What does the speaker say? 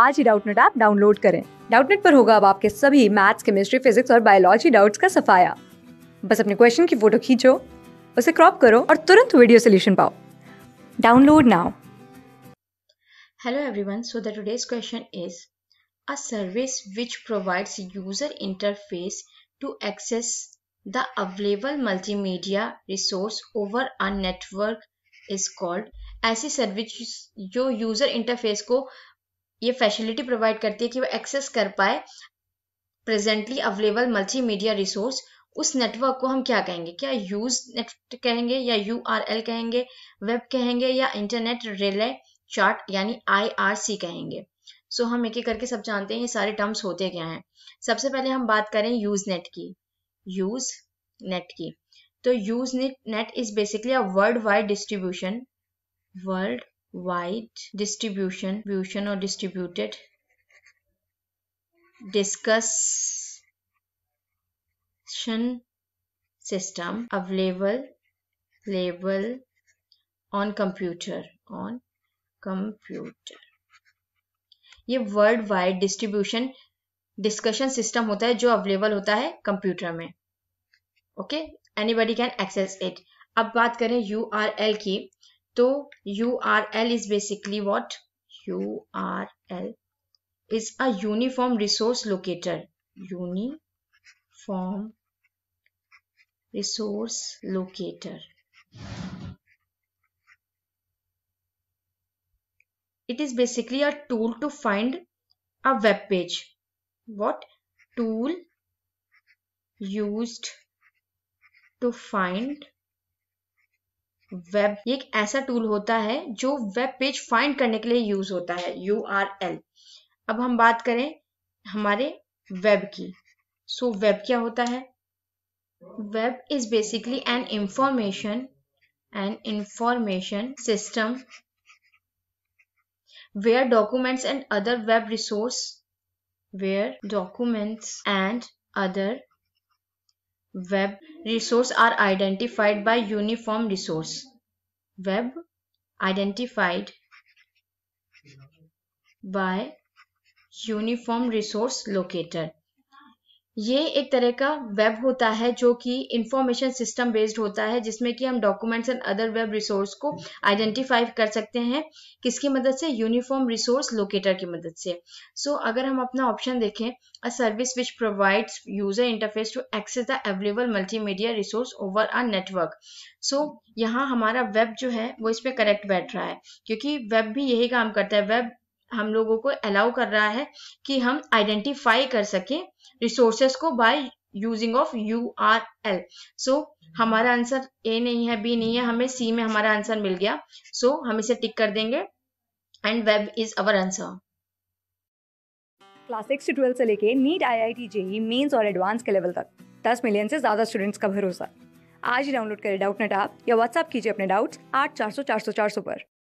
आज ही Doubtnut app download करें डाउटनेट पर होगा अब आपके सभी मैथ्स केमिस्ट्री फिजिक्स और बायोलॉजी डाउट्स का सफाया बस अपने क्वेश्चन की फोटो खींचो उसे क्रॉप करो और तुरंत वीडियो सोल्यूशन पाओ download now hello everyone so the today's question is a service which provides user interface to access the available multimedia resource over a network is called ऐसी service जो user interface को ये facility provide करती है कि वो access कर पाए प्रेजेंटली अवेलेबल मल्टीमीडिया रिसोर्स उस नेटवर्क को हम क्या कहेंगे क्या यूज नेट कहेंगे या यू आर एल कहेंगे वेब कहेंगे या इंटरनेट रिले चार्ट यानी आई आर सी कहेंगे सो so, हम एक एक करके सब जानते हैं ये सारे टर्म्स होते क्या हैं सबसे पहले हम बात करें यूज नेट की यूज नेट की तो Usenet is basically a world wide distribution world wide distribution distribution or distributed discussion system available label on computer on computer ये world wide distribution discussion system होता है जो available होता है computer में okay anybody can access it अब बात करें यू आर एल की So URL is basically what? URL is a uniform resource locator. Uniform resource locator. It is basically a tool to find a web page. What tool used to find web एक ऐसा tool होता है जो web page find करने के लिए use होता है यू आर एल अब हम बात करें हमारे वेब की सो so, वेब क्या होता है web is basically an information an information system where documents and other web resource where documents and other Web resource are identified by uniform resource. Web identified by uniform resource locator. ये एक तरह का web होता है जो कि information system based होता है जिसमें कि हम documents and other web resource को आइडेंटिफाई कर सकते हैं किसकी मदद से यूनिफॉर्म रिसोर्स लोकेटर की मदद से सो so, अगर हम अपना ऑप्शन देखें a service which provides user interface to access the available multimedia resource over a network so यहाँ हमारा वेब जो है वो इस पर करेक्ट बैठ रहा है क्योंकि वेब भी यही काम करता है वेब हम लोगों को अलाउ कर रहा है कि हम आइडेंटिफाई कर सकें रिसोर्सेस को by using of U R L so हमारा आंसर ए नहीं है बी नहीं है हमें सी में हमारा आंसर मिल गया सो so, हम इसे टिक कर देंगे and web is our answer class six से ट्वेल्थ से लेके NEET I I T JEE mains और एडवांस के लेवल तक दस मिलियन से ज़्यादा स्टूडेंट्स का भरोसा आज ही डाउनलोड करें डाउट नेट आप या व्हाट्सएप कीजिए अपने डाउट्स आठ चार सौ चार सौ चार सौ पर